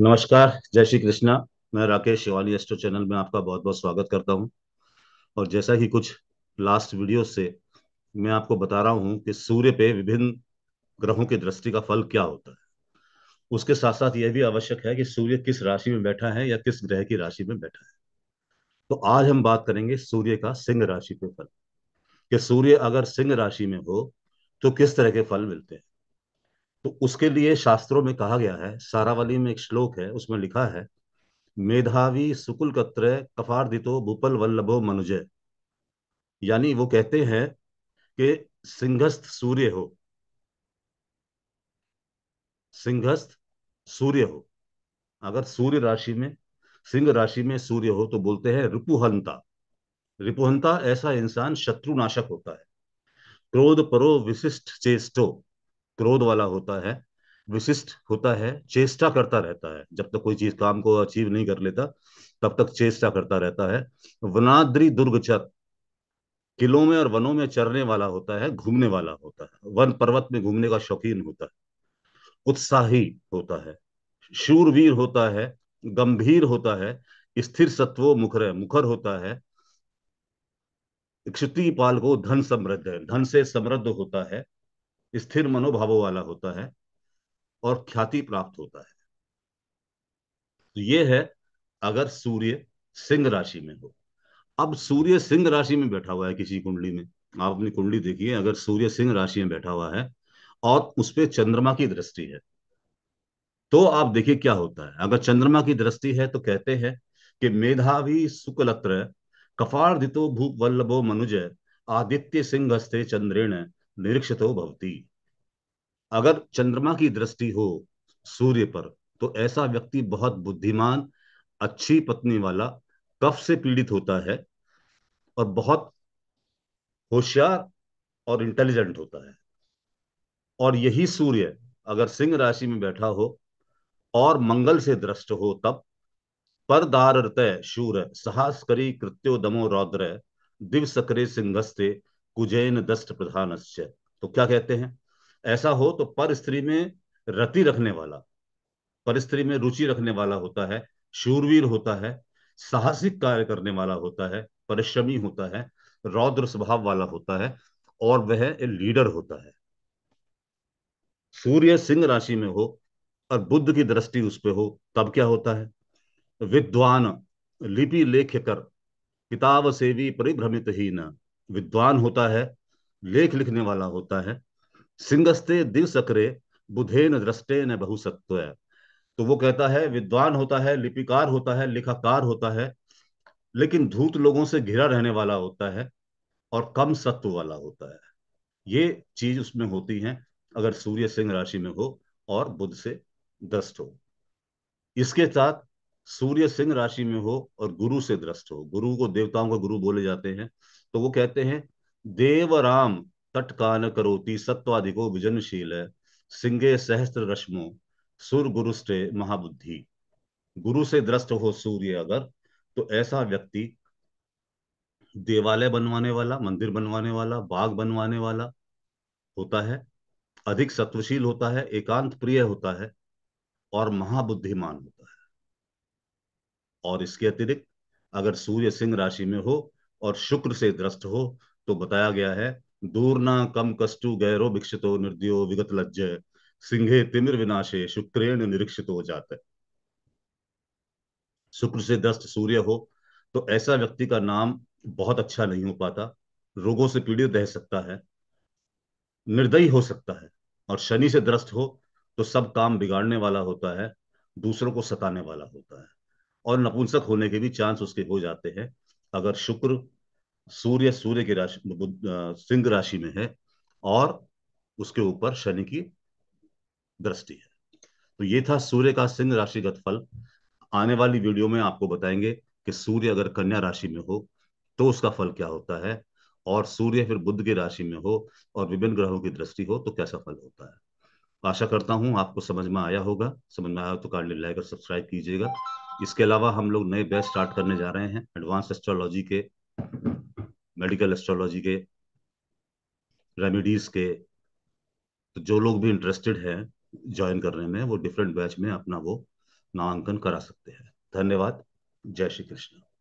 नमस्कार जय श्री कृष्णा मैं राकेश शिवाली एस्ट्रो चैनल में आपका बहुत बहुत स्वागत करता हूं और जैसा कि कुछ लास्ट वीडियो से मैं आपको बता रहा हूं कि सूर्य पे विभिन्न ग्रहों की दृष्टि का फल क्या होता है उसके साथ साथ यह भी आवश्यक है कि सूर्य किस राशि में बैठा है या किस ग्रह की राशि में बैठा है तो आज हम बात करेंगे सूर्य का सिंह राशि पे फल कि सूर्य अगर सिंह राशि में हो तो किस तरह के फल मिलते हैं तो उसके लिए शास्त्रों में कहा गया है सारावली में एक श्लोक है उसमें लिखा है मेधावी सुकुल कत्र कफार्दितो भूपल वल्लभो मनुजय यानी वो कहते हैं कि सिंहस्थ सूर्य हो सिंहस्थ सूर्य हो अगर सूर्य राशि में सिंह राशि में सूर्य हो तो बोलते हैं रिपुहंता रिपुहंता ऐसा इंसान शत्रुनाशक होता है क्रोध परो विशिष्ट चेष्टो क्रोध वाला होता है विशिष्ट होता है चेष्टा करता रहता है जब तक कोई चीज काम को अचीव नहीं कर लेता तब तक चेष्टा करता रहता है वनाद्री दुर्गचर किलों में और वनों में चरने वाला होता है घूमने वाला होता है वन पर्वत में घूमने का शौकीन होता है उत्साही होता है शूरवीर होता है गंभीर होता है स्थिर सत्वो मुखर मुखर होता है क्षुति पाल को धन समृद्ध है धन से समृद्ध होता है स्थिर मनोभावों वाला होता है और ख्याति प्राप्त होता है तो ये है अगर सूर्य सिंह राशि में हो अब सूर्य सिंह राशि में बैठा हुआ है किसी कुंडली में आप अपनी कुंडली देखिए अगर सूर्य सिंह राशि में बैठा हुआ है और उस पर चंद्रमा की दृष्टि है तो आप देखिए क्या होता है अगर चंद्रमा की दृष्टि है तो कहते हैं कि मेधावी सुकलत्र कफार्दितो भूप वल्लभो मनुज आदित्य सिंह हस्ते चंद्रेण निरीक्षित भवती अगर चंद्रमा की दृष्टि हो सूर्य पर तो ऐसा व्यक्ति बहुत बुद्धिमान अच्छी पत्नी वाला कफ से पीड़ित होता है और बहुत होशियार और इंटेलिजेंट होता है और यही सूर्य अगर सिंह राशि में बैठा हो और मंगल से दृष्ट हो तब परदारत शूर साहस करी कृत्यो दमो रौद्र दिव सक्रे सिंहस्ते कुजैन दस्त प्रधान तो क्या कहते हैं ऐसा हो तो पर स्त्री में रति रखने वाला पर स्त्री में रुचि रखने वाला होता है शूरवीर होता है साहसिक कार्य करने वाला होता है परिश्रमी होता है रौद्र स्वभाव वाला होता है और वह लीडर होता है सूर्य सिंह राशि में हो और बुद्ध की दृष्टि उस पर हो तब क्या होता है विद्वान लिपि लेख कर किताब सेवी परिभ्रमित ही न विद्वान होता है लेख लिखने वाला होता है सिंगस्ते दिव सक्रे बुधे न दृष्टे न बहु है तो वो कहता है विद्वान होता है लिपिकार होता है लिखाकार होता है लेकिन धूत लोगों से घिरा रहने वाला होता है और कम सत्व वाला होता है ये चीज उसमें होती है अगर सूर्य सिंह राशि में हो और बुध से दस्त हो इसके साथ सूर्य सिंह राशि में हो और गुरु से ग्रस्त हो गुरु को देवताओं का गुरु बोले जाते हैं तो वो कहते हैं देव राम तटकान करोती सत्वाधिको विजनशील है सिंगे सहस्त्र रश्मो सुर गुरुस्टे महाबुद्धि गुरु से दृष्ट हो सूर्य अगर तो ऐसा व्यक्ति देवालय बनवाने वाला मंदिर बनवाने वाला बाग बनवाने वाला होता है अधिक सत्वशील होता है एकांत प्रिय होता है और महाबुद्धिमान होता है और इसके अतिरिक्त अगर सूर्य सिंह राशि में हो और शुक्र से द्रष्ट हो तो बताया गया है दूर ना कम कष्टु गैरो भिक्षितो निर्दयो विगत लज्ज सिंहे तिमिर विनाशे शुक्रेण निरीक्षित हो जाता है शुक्र से दस्त सूर्य हो तो ऐसा व्यक्ति का नाम बहुत अच्छा नहीं हो पाता रोगों से पीड़ित रह सकता है निर्दयी हो सकता है और शनि से ग्रस्त हो तो सब काम बिगाड़ने वाला होता है दूसरों को सताने वाला होता है और नपुंसक होने के भी चांस उसके हो जाते हैं अगर शुक्र सूर्य सूर्य की राशि सिंह राशि में है और उसके ऊपर शनि की दृष्टि है तो ये था सूर्य का सिंह राशिगत फल आने वाली वीडियो में आपको बताएंगे कि सूर्य अगर कन्या राशि में हो तो उसका फल क्या होता है और सूर्य फिर बुद्ध की राशि में हो और विभिन्न ग्रहों की दृष्टि हो तो कैसा फल होता है आशा करता हूं आपको समझ में आया होगा समझ में आया हो तो कार्ड लाइक और सब्सक्राइब कीजिएगा इसके अलावा हम लोग नए बैच स्टार्ट करने जा रहे हैं एडवांस एस्ट्रोलॉजी के मेडिकल एस्ट्रोलॉजी के रेमिडीज के तो जो लोग भी इंटरेस्टेड हैं ज्वाइन करने में वो डिफरेंट बैच में अपना वो नामांकन करा सकते हैं धन्यवाद जय श्री कृष्ण